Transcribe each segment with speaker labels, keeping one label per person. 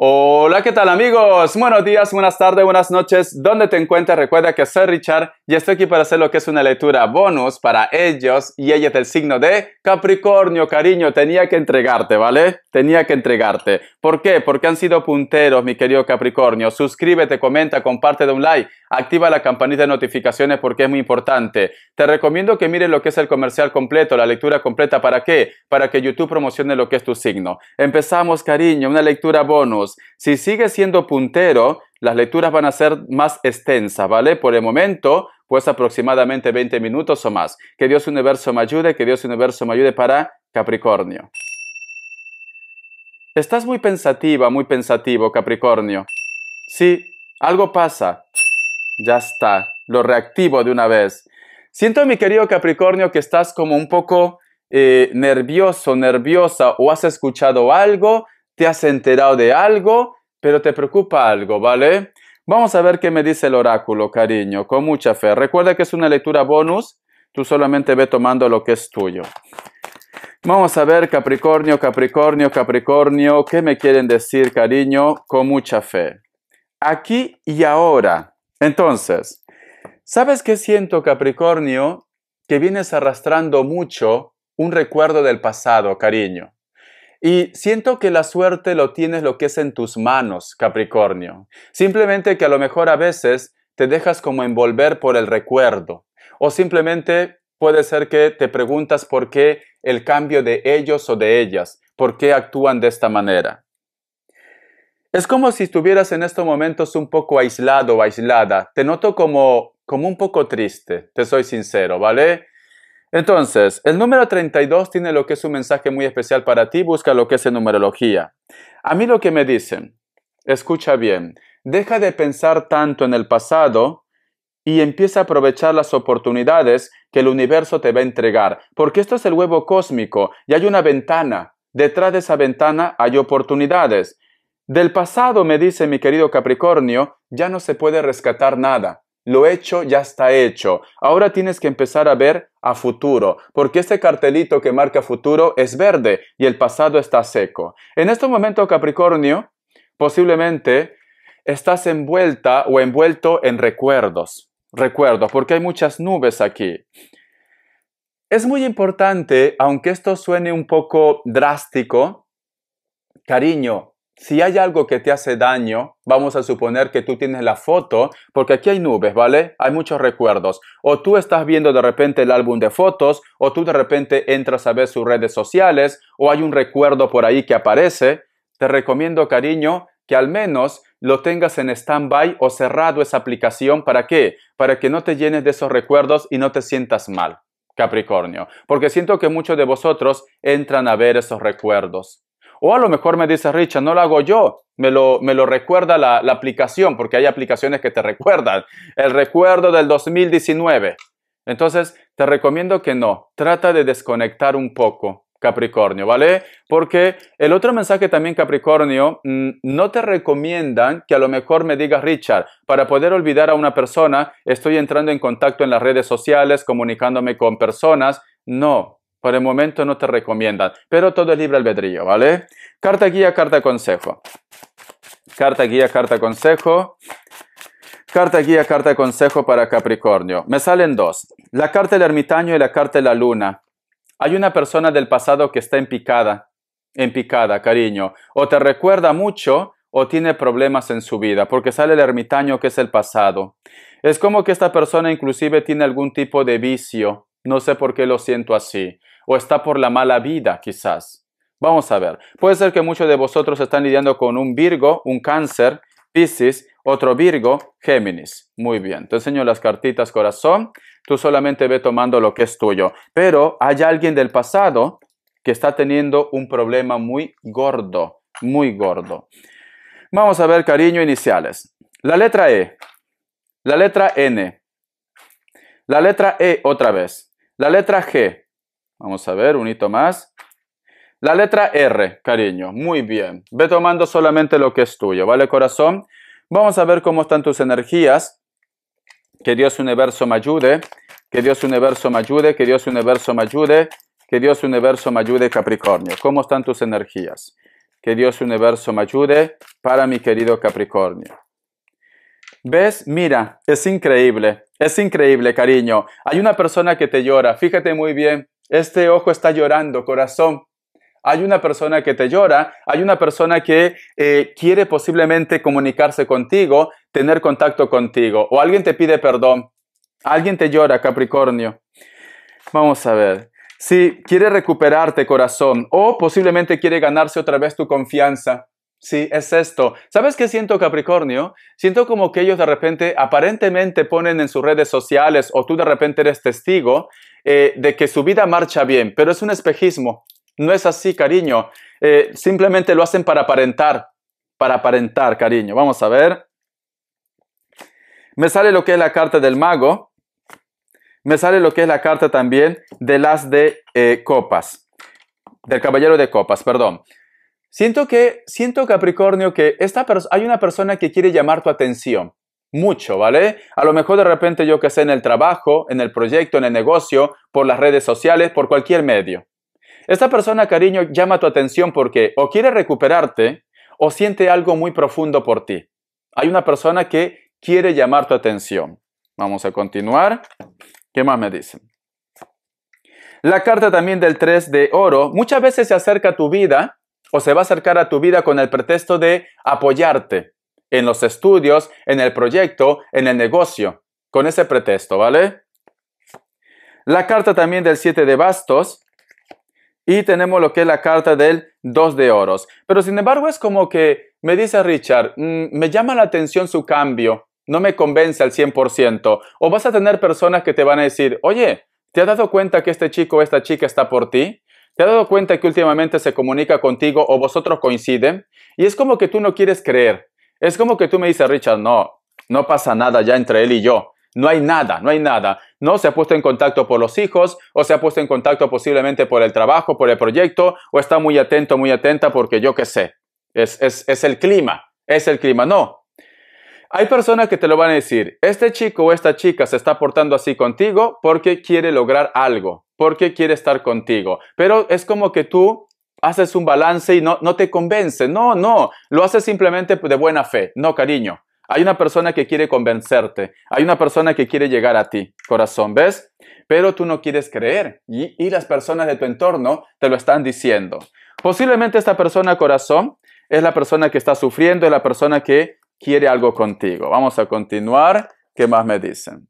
Speaker 1: Hola, ¿qué tal amigos? Buenos días, buenas tardes, buenas noches. ¿Dónde te encuentras? Recuerda que soy Richard y estoy aquí para hacer lo que es una lectura bonus para ellos y ellas del signo de Capricornio. Cariño, tenía que entregarte, ¿vale? Tenía que entregarte. ¿Por qué? Porque han sido punteros, mi querido Capricornio. Suscríbete, comenta, comparte de un like, activa la campanita de notificaciones porque es muy importante. Te recomiendo que mires lo que es el comercial completo, la lectura completa. ¿Para qué? Para que YouTube promocione lo que es tu signo. Empezamos, cariño, una lectura bonus. Si sigue siendo puntero, las lecturas van a ser más extensas, ¿vale? Por el momento, pues aproximadamente 20 minutos o más. Que Dios Universo me ayude, que Dios Universo me ayude para Capricornio. Estás muy pensativa, muy pensativo, Capricornio. Sí, algo pasa. Ya está, lo reactivo de una vez. Siento, mi querido Capricornio, que estás como un poco eh, nervioso, nerviosa, o has escuchado algo, te has enterado de algo, pero te preocupa algo, ¿vale? Vamos a ver qué me dice el oráculo, cariño, con mucha fe. Recuerda que es una lectura bonus, tú solamente ve tomando lo que es tuyo. Vamos a ver, Capricornio, Capricornio, Capricornio, ¿qué me quieren decir, cariño? Con mucha fe. Aquí y ahora. Entonces, ¿sabes qué siento, Capricornio? Que vienes arrastrando mucho un recuerdo del pasado, cariño. Y siento que la suerte lo tienes lo que es en tus manos, Capricornio. Simplemente que a lo mejor a veces te dejas como envolver por el recuerdo. O simplemente puede ser que te preguntas por qué el cambio de ellos o de ellas, por qué actúan de esta manera. Es como si estuvieras en estos momentos un poco aislado o aislada. Te noto como, como un poco triste, te soy sincero, ¿vale? Entonces, el número 32 tiene lo que es un mensaje muy especial para ti, busca lo que es en numerología. A mí lo que me dicen, escucha bien, deja de pensar tanto en el pasado y empieza a aprovechar las oportunidades que el universo te va a entregar, porque esto es el huevo cósmico y hay una ventana, detrás de esa ventana hay oportunidades. Del pasado, me dice mi querido Capricornio, ya no se puede rescatar nada. Lo hecho ya está hecho. Ahora tienes que empezar a ver a futuro, porque este cartelito que marca futuro es verde y el pasado está seco. En este momento, Capricornio, posiblemente estás envuelta o envuelto en recuerdos. Recuerdos, porque hay muchas nubes aquí. Es muy importante, aunque esto suene un poco drástico, cariño, si hay algo que te hace daño, vamos a suponer que tú tienes la foto, porque aquí hay nubes, ¿vale? Hay muchos recuerdos. O tú estás viendo de repente el álbum de fotos, o tú de repente entras a ver sus redes sociales, o hay un recuerdo por ahí que aparece. Te recomiendo, cariño, que al menos lo tengas en stand-by o cerrado esa aplicación. ¿Para qué? Para que no te llenes de esos recuerdos y no te sientas mal, Capricornio. Porque siento que muchos de vosotros entran a ver esos recuerdos. O a lo mejor me dice Richard, no lo hago yo, me lo, me lo recuerda la, la, aplicación, porque hay aplicaciones que te recuerdan. El recuerdo del 2019. Entonces, te recomiendo que no. Trata de desconectar un poco, Capricornio, ¿vale? Porque el otro mensaje también, Capricornio, mm, no te recomiendan que a lo mejor me digas, Richard, para poder olvidar a una persona, estoy entrando en contacto en las redes sociales, comunicándome con personas. No, por el momento no te recomiendan, pero todo es libre albedrío, ¿vale? Carta guía, carta consejo. Carta guía, carta consejo. Carta guía, carta consejo para Capricornio. Me salen dos. La carta del ermitaño y la carta de la luna. Hay una persona del pasado que está en picada, en picada, cariño. O te recuerda mucho o tiene problemas en su vida, porque sale el ermitaño que es el pasado. Es como que esta persona inclusive tiene algún tipo de vicio. No sé por qué lo siento así o está por la mala vida quizás. Vamos a ver, puede ser que muchos de vosotros están lidiando con un Virgo, un cáncer, Piscis, otro Virgo, Géminis. Muy bien, te enseño las cartitas corazón, tú solamente ve tomando lo que es tuyo, pero hay alguien del pasado que está teniendo un problema muy gordo, muy gordo. Vamos a ver, cariño, iniciales. La letra E, la letra N, la letra E otra vez, la letra G, Vamos a ver, un hito más. La letra R, cariño. Muy bien. Ve tomando solamente lo que es tuyo, ¿vale, corazón? Vamos a ver cómo están tus energías. Que Dios universo me ayude. Que Dios universo me ayude. Que Dios universo me ayude. Que Dios universo me ayude, Capricornio. ¿Cómo están tus energías? Que Dios universo me ayude para mi querido Capricornio. ¿Ves? Mira, es increíble. Es increíble, cariño. Hay una persona que te llora. Fíjate muy bien este ojo está llorando, corazón. Hay una persona que te llora, hay una persona que eh, quiere posiblemente comunicarse contigo, tener contacto contigo, o alguien te pide perdón, alguien te llora, Capricornio. Vamos a ver. Si quiere recuperarte, corazón, o posiblemente quiere ganarse otra vez tu confianza. Sí, es esto. ¿Sabes qué siento Capricornio? Siento como que ellos de repente aparentemente ponen en sus redes sociales o tú de repente eres testigo eh, de que su vida marcha bien, pero es un espejismo. No es así, cariño. Eh, simplemente lo hacen para aparentar, para aparentar, cariño. Vamos a ver. Me sale lo que es la carta del mago. Me sale lo que es la carta también de las de eh, copas. Del caballero de copas, perdón. Siento que, siento Capricornio, que hay una persona que quiere llamar tu atención mucho, ¿vale? A lo mejor de repente yo que sé en el trabajo, en el proyecto, en el negocio, por las redes sociales, por cualquier medio. Esta persona, cariño, llama tu atención porque o quiere recuperarte o siente algo muy profundo por ti. Hay una persona que quiere llamar tu atención. Vamos a continuar. ¿Qué más me dicen? La carta también del 3 de oro muchas veces se acerca a tu vida o se va a acercar a tu vida con el pretexto de apoyarte, en los estudios, en el proyecto, en el negocio, con ese pretexto, ¿vale? La carta también del 7 de bastos y tenemos lo que es la carta del 2 de oros. Pero sin embargo es como que me dice Richard, mm, me llama la atención su cambio, no me convence al 100%. O vas a tener personas que te van a decir, oye, ¿te has dado cuenta que este chico o esta chica está por ti? ¿Te has dado cuenta que últimamente se comunica contigo o vosotros coinciden? Y es como que tú no quieres creer, es como que tú me dices, Richard, no, no pasa nada ya entre él y yo. No hay nada, no hay nada. No se ha puesto en contacto por los hijos o se ha puesto en contacto posiblemente por el trabajo, por el proyecto o está muy atento, muy atenta porque yo qué sé. Es, el clima, es el clima. No. Hay personas que te lo van a decir, este chico o esta chica se está portando así contigo porque quiere lograr algo, porque quiere estar contigo. Pero es como que tú haces un balance y no, no te convence. No, no, lo haces simplemente de buena fe. No, cariño. Hay una persona que quiere convencerte, hay una persona que quiere llegar a ti, corazón, ¿ves? Pero tú no quieres creer y, las personas de tu entorno te lo están diciendo. Posiblemente esta persona, corazón, es la persona que está sufriendo, es la persona que quiere algo contigo. Vamos a continuar. ¿Qué más me dicen?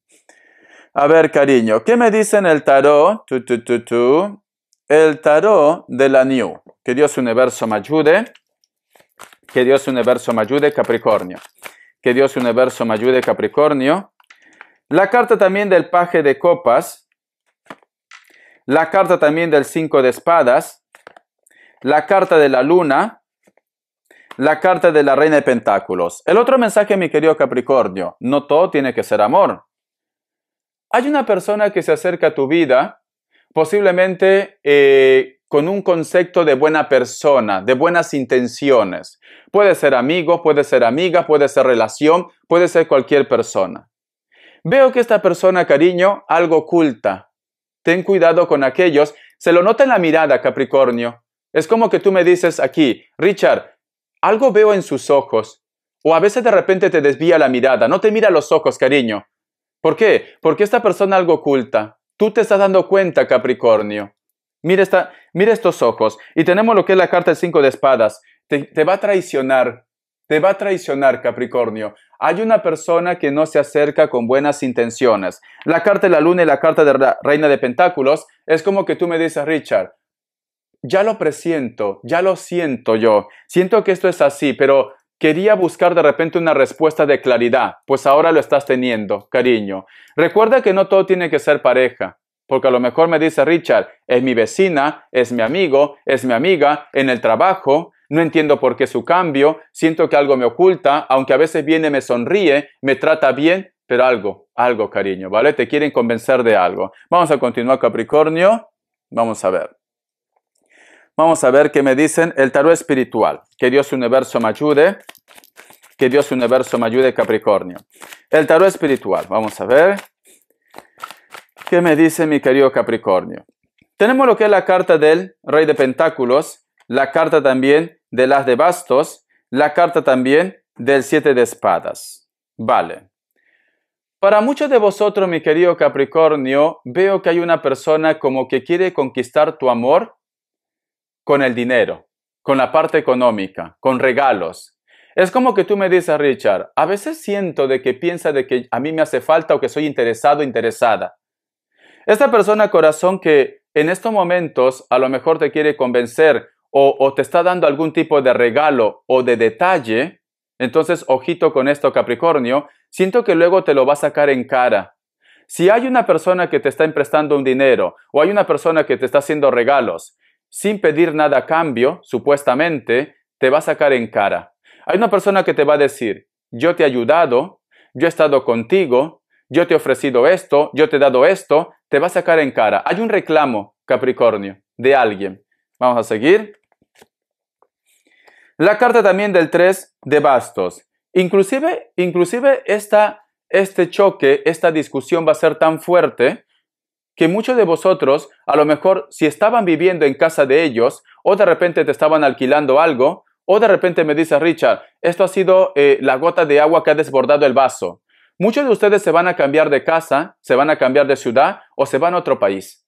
Speaker 1: A ver, cariño, ¿qué me dicen el tarot? Tú, tú, tú, tú el tarot de la New. Que Dios universo me ayude. Que Dios universo me ayude, Capricornio. Que Dios universo me ayude, Capricornio. La carta también del paje de copas. La carta también del cinco de espadas. La carta de la luna. La carta de la reina de pentáculos. El otro mensaje, mi querido Capricornio, no todo tiene que ser amor. Hay una persona que se acerca a tu vida posiblemente eh, con un concepto de buena persona, de buenas intenciones. Puede ser amigo, puede ser amiga, puede ser relación, puede ser cualquier persona. Veo que esta persona, cariño, algo oculta. Ten cuidado con aquellos. Se lo nota en la mirada, Capricornio. Es como que tú me dices aquí, Richard, algo veo en sus ojos. O a veces de repente te desvía la mirada, no te mira los ojos, cariño. ¿Por qué? Porque esta persona algo oculta. Tú te estás dando cuenta, Capricornio. Mira, esta, estos ojos. Y tenemos lo que es la carta del cinco de espadas. te va a traicionar. Te va a traicionar, Capricornio. Hay una persona que no se acerca con buenas intenciones. La carta de la luna y la carta de la reina de pentáculos es como que tú me dices, Richard, ya lo presiento, ya lo siento yo. Siento que esto es así, pero Quería buscar de repente una respuesta de claridad, pues ahora lo estás teniendo, cariño. Recuerda que no todo tiene que ser pareja, porque a lo mejor me dice Richard, es mi vecina, es mi amigo, es mi amiga, en el trabajo, no entiendo por qué su cambio, siento que algo me oculta, aunque a veces viene, me sonríe, me trata bien, pero algo, algo, cariño, ¿vale? Te quieren convencer de algo. Vamos a continuar, Capricornio. Vamos a ver. Vamos a ver qué me dicen el tarot espiritual. Que Dios universo me ayude. Que Dios universo me ayude, Capricornio. El tarot espiritual. Vamos a ver. ¿Qué me dice mi querido Capricornio? Tenemos lo que es la carta del Rey de Pentáculos, la carta también de las de Bastos, la carta también del Siete de Espadas. Vale. Para muchos de vosotros, mi querido Capricornio, veo que hay una persona como que quiere conquistar tu amor con el dinero, con la parte económica, con regalos. Es como que tú me dices, Richard, a veces siento de que piensa de que a mí me hace falta o que soy interesado, interesada. Esta persona corazón que en estos momentos a lo mejor te quiere convencer o, o te está dando algún tipo de regalo o de detalle, entonces ojito con esto Capricornio, siento que luego te lo va a sacar en cara. Si hay una persona que te está emprestando un dinero o hay una persona que te está haciendo regalos, sin pedir nada a cambio, supuestamente, te va a sacar en cara. Hay una persona que te va a decir, yo te he ayudado, yo he estado contigo, yo te he ofrecido esto, yo te he dado esto, te va a sacar en cara. Hay un reclamo, Capricornio, de alguien. Vamos a seguir. La carta también del 3 de bastos. Inclusive, inclusive este choque, esta discusión va a ser tan fuerte que muchos de vosotros, a lo mejor si estaban viviendo en casa de ellos, o de repente te estaban alquilando algo, o de repente me dice Richard, esto ha sido eh, la gota de agua que ha desbordado el vaso. Muchos de ustedes se van a cambiar de casa, se van a cambiar de ciudad o se van a otro país,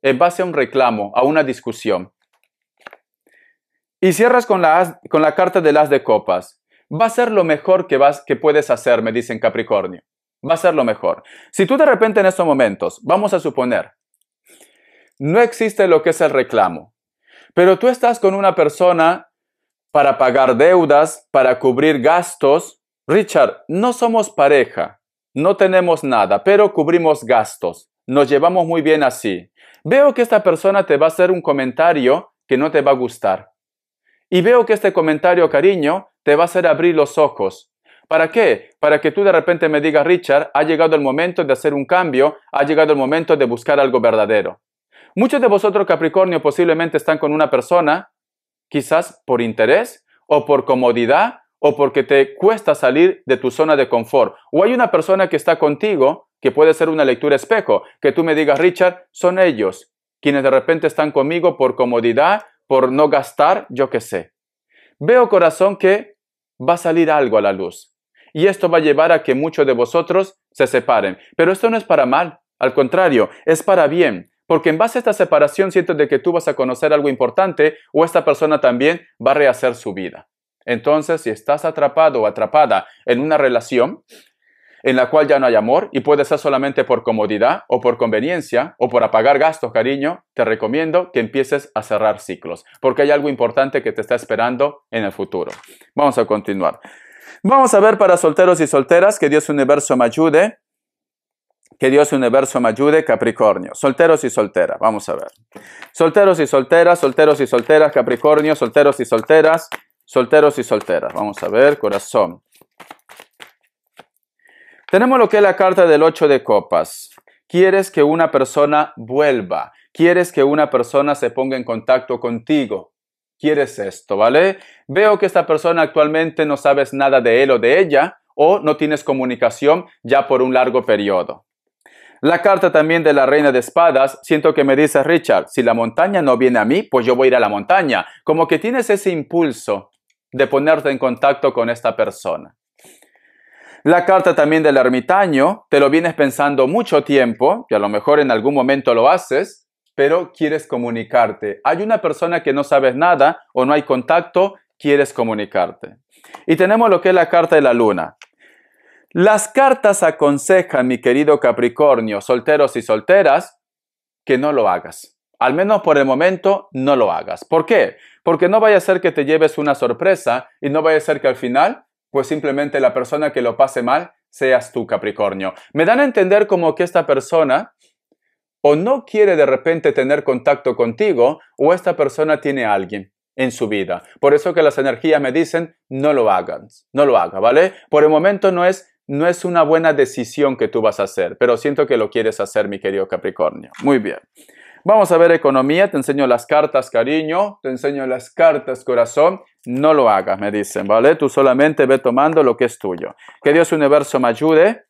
Speaker 1: en base a un reclamo, a una discusión. Y cierras con la, con la carta del las de copas. Va a ser lo mejor que, vas, que puedes hacer, me dicen Capricornio va a ser lo mejor. Si tú de repente en estos momentos, vamos a suponer, no existe lo que es el reclamo, pero tú estás con una persona para pagar deudas, para cubrir gastos. Richard, no somos pareja, no tenemos nada, pero cubrimos gastos. Nos llevamos muy bien así. Veo que esta persona te va a hacer un comentario que no te va a gustar. Y veo que este comentario, cariño, te va a hacer abrir los ojos ¿Para qué? Para que tú de repente me digas, Richard, ha llegado el momento de hacer un cambio, ha llegado el momento de buscar algo verdadero. Muchos de vosotros, Capricornio, posiblemente están con una persona, quizás por interés o por comodidad o porque te cuesta salir de tu zona de confort. O hay una persona que está contigo, que puede ser una lectura espejo, que tú me digas, Richard, son ellos quienes de repente están conmigo por comodidad, por no gastar, yo qué sé. Veo corazón que va a salir algo a la luz y esto va a llevar a que muchos de vosotros se separen. Pero esto no es para mal, al contrario, es para bien. Porque en base a esta separación siento de que tú vas a conocer algo importante o esta persona también va a rehacer su vida. Entonces, si estás atrapado o atrapada en una relación en la cual ya no hay amor y puede ser solamente por comodidad o por conveniencia o por apagar gastos, cariño, te recomiendo que empieces a cerrar ciclos, porque hay algo importante que te está esperando en el futuro. Vamos a continuar. Vamos a ver para solteros y solteras que Dios universo me ayude. Que Dios universo me ayude, Capricornio. Solteros y solteras, vamos a ver. Solteros y solteras, solteros y solteras, Capricornio, solteros y solteras, solteros y solteras. Vamos a ver, corazón. Tenemos lo que es la carta del 8 de copas. Quieres que una persona vuelva. Quieres que una persona se ponga en contacto contigo quieres esto, ¿vale? Veo que esta persona actualmente no sabes nada de él o de ella o no tienes comunicación ya por un largo periodo. La carta también de la reina de espadas, siento que me dice Richard, si la montaña no viene a mí, pues yo voy a ir a la montaña. Como que tienes ese impulso de ponerte en contacto con esta persona. La carta también del ermitaño, te lo vienes pensando mucho tiempo, y a lo mejor en algún momento lo haces, pero quieres comunicarte. Hay una persona que no sabes nada o no hay contacto, quieres comunicarte. Y tenemos lo que es la carta de la luna. Las cartas aconsejan, mi querido Capricornio, solteros y solteras, que no lo hagas. Al menos por el momento, no lo hagas. ¿Por qué? Porque no vaya a ser que te lleves una sorpresa y no vaya a ser que al final, pues simplemente la persona que lo pase mal seas tú, Capricornio. Me dan a entender como que esta persona o no quiere de repente tener contacto contigo o esta persona tiene alguien en su vida. Por eso que las energías me dicen no lo hagas, no lo haga, ¿vale? Por el momento no es no es una buena decisión que tú vas a hacer, pero siento que lo quieres hacer, mi querido Capricornio. Muy bien. Vamos a ver economía, te enseño las cartas, cariño, te enseño las cartas, corazón. No lo hagas, me dicen, ¿vale? Tú solamente ve tomando lo que es tuyo. Que Dios Universo me ayude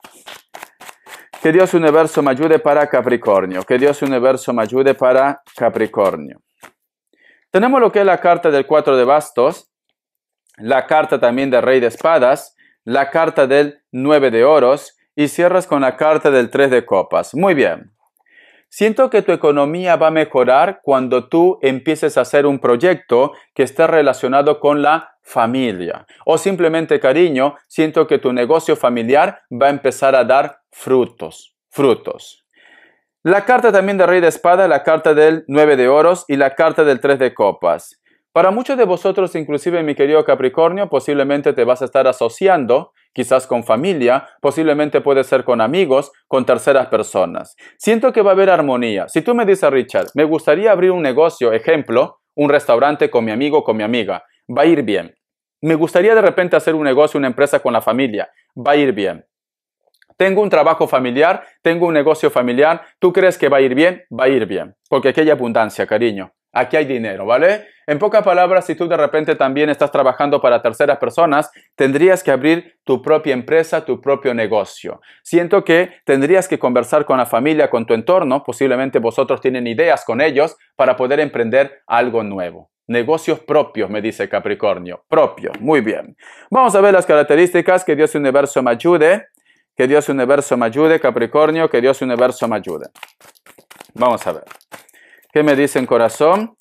Speaker 1: que Dios universo me ayude para Capricornio. Que Dios universo me ayude para Capricornio. Tenemos lo que es la carta del 4 de bastos, la carta también del rey de espadas, la carta del 9 de oros y cierras con la carta del 3 de copas. Muy bien. Siento que tu economía va a mejorar cuando tú empieces a hacer un proyecto que esté relacionado con la familia. O simplemente, cariño, siento que tu negocio familiar va a empezar a dar frutos, frutos. La carta también de Rey de Espada, la carta del nueve de oros y la carta del tres de copas. Para muchos de vosotros, inclusive mi querido Capricornio, posiblemente te vas a estar asociando, quizás con familia, posiblemente puede ser con amigos, con terceras personas. Siento que va a haber armonía. Si tú me dices, Richard, me gustaría abrir un negocio, ejemplo, un restaurante con mi amigo, con mi amiga, va a ir bien. Me gustaría de repente hacer un negocio, una empresa con la familia, va a ir bien. Tengo un trabajo familiar, tengo un negocio familiar, tú crees que va a ir bien, va a ir bien, porque aquí hay abundancia, cariño. Aquí hay dinero, ¿vale? En pocas palabras, si tú de repente también estás trabajando para terceras personas, tendrías que abrir tu propia empresa, tu propio negocio. Siento que tendrías que conversar con la familia, con tu entorno, posiblemente vosotros tienen ideas con ellos para poder emprender algo nuevo. Negocios propios, me dice Capricornio. propio. muy bien. Vamos a ver las características que Dios y Universo me ayude que Dios universo me ayude, Capricornio, que Dios universo me ayude. Vamos a ver. ¿Qué me dicen corazón?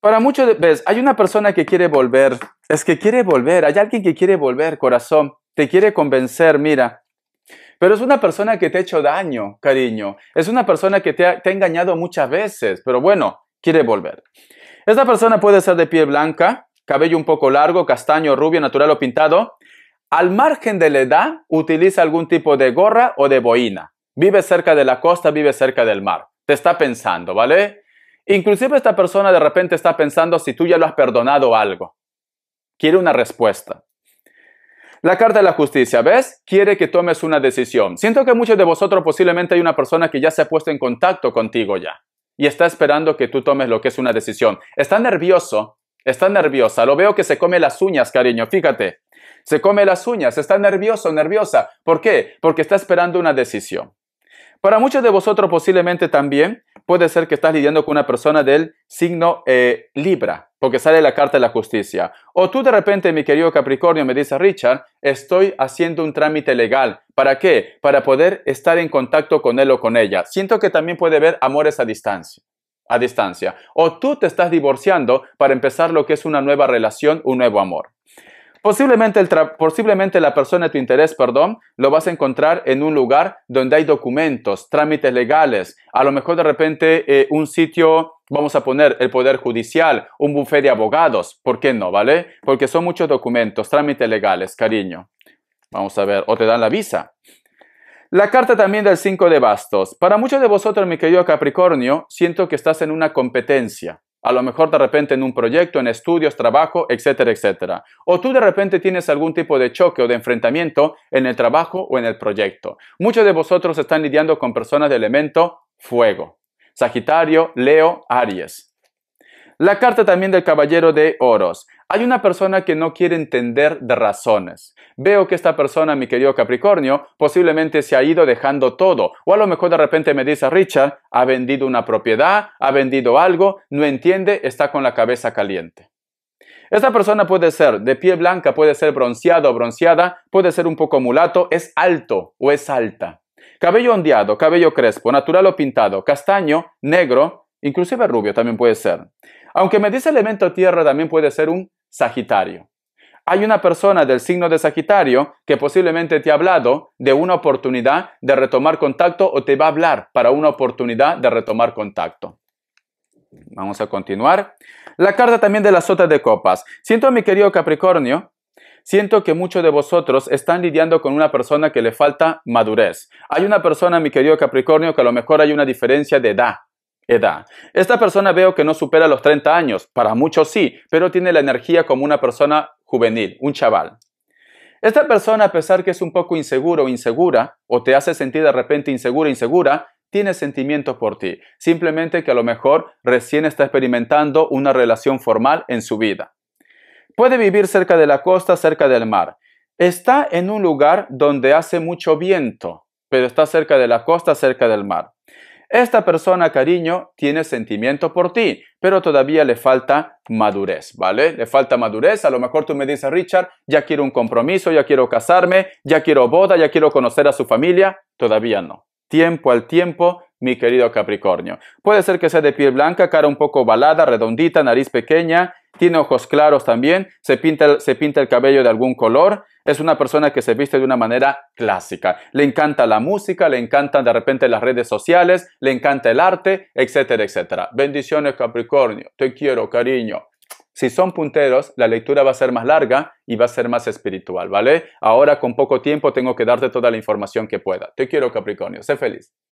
Speaker 1: Para muchos, ves, hay una persona que quiere volver, es que quiere volver, hay alguien que quiere volver, corazón, te quiere convencer, mira, pero es una persona que te ha hecho daño, cariño, es una persona que te ha, te ha engañado muchas veces, pero bueno, quiere volver. Esta persona puede ser de piel blanca, cabello un poco largo, castaño, rubio, natural o pintado, al margen de la edad, utiliza algún tipo de gorra o de boina. Vive cerca de la costa, vive cerca del mar. Te está pensando, ¿vale? Inclusive esta persona de repente está pensando si tú ya lo has perdonado algo. Quiere una respuesta. La carta de la justicia, ¿ves? Quiere que tomes una decisión. Siento que muchos de vosotros posiblemente hay una persona que ya se ha puesto en contacto contigo ya y está esperando que tú tomes lo que es una decisión. Está nervioso, está nerviosa. Lo veo que se come las uñas, cariño. Fíjate, se come las uñas, está nervioso, nerviosa. ¿Por qué? Porque está esperando una decisión. Para muchos de vosotros posiblemente también puede ser que estás lidiando con una persona del signo eh, Libra, porque sale la carta de la justicia. O tú de repente, mi querido Capricornio, me dice Richard, estoy haciendo un trámite legal. ¿Para qué? Para poder estar en contacto con él o con ella. Siento que también puede haber amores a distancia a distancia. O tú te estás divorciando para empezar lo que es una nueva relación, un nuevo amor. Posiblemente, posiblemente la persona de tu interés, perdón, lo vas a encontrar en un lugar donde hay documentos, trámites legales, a lo mejor de repente eh, un sitio, vamos a poner el Poder Judicial, un bufete de abogados, ¿por qué no, vale? Porque son muchos documentos, trámites legales, cariño. Vamos a ver, o te dan la visa. La carta también del 5 de bastos. Para muchos de vosotros, mi querido Capricornio, siento que estás en una competencia. A lo mejor de repente en un proyecto, en estudios, trabajo, etcétera, etcétera. O tú de repente tienes algún tipo de choque o de enfrentamiento en el trabajo o en el proyecto. Muchos de vosotros están lidiando con personas de elemento fuego. Sagitario, Leo, Aries. La carta también del Caballero de Oros. Hay una persona que no quiere entender de razones. Veo que esta persona, mi querido Capricornio, posiblemente se ha ido dejando todo. O a lo mejor de repente me dice, Richard, ha vendido una propiedad, ha vendido algo, no entiende, está con la cabeza caliente. Esta persona puede ser de piel blanca, puede ser bronceado o bronceada, puede ser un poco mulato, es alto o es alta. Cabello ondeado, cabello crespo, natural o pintado, castaño, negro, inclusive rubio también puede ser. Aunque me dice elemento tierra, también puede ser un Sagitario. Hay una persona del signo de Sagitario que posiblemente te ha hablado de una oportunidad de retomar contacto o te va a hablar para una oportunidad de retomar contacto. Vamos a continuar. La carta también de la sota de copas. Siento, mi querido Capricornio, Siento que muchos de vosotros están lidiando con una persona que le falta madurez. Hay una persona, mi querido Capricornio, que a lo mejor hay una diferencia de edad edad. Esta persona veo que no supera los 30 años, para muchos sí, pero tiene la energía como una persona juvenil, un chaval. Esta persona, a pesar que es un poco inseguro o insegura, o te hace sentir de repente insegura inseguro insegura, tiene sentimientos por ti, simplemente que a lo mejor recién está experimentando una relación formal en su vida. Puede vivir cerca de la costa, cerca del mar. Está en un lugar donde hace mucho viento, pero está cerca de la costa, cerca del mar. Esta persona, cariño, tiene sentimiento por ti, pero todavía le falta madurez, ¿vale? Le falta madurez. A lo mejor tú me dices, Richard, ya quiero un compromiso, ya quiero casarme, ya quiero boda, ya quiero conocer a su familia. Todavía no. Tiempo al tiempo, mi querido Capricornio. Puede ser que sea de piel blanca, cara un poco ovalada, redondita, nariz pequeña, tiene ojos claros también, se pinta, el cabello de algún color, es una persona que se viste de una manera clásica. Le encanta la música, le encantan de repente las redes sociales, le encanta el arte, etcétera, etcétera. Bendiciones Capricornio, te quiero cariño. Si son punteros, la lectura va a ser más larga y va a ser más espiritual, ¿vale? Ahora con poco tiempo tengo que darte toda la información que pueda. Te quiero Capricornio, sé feliz.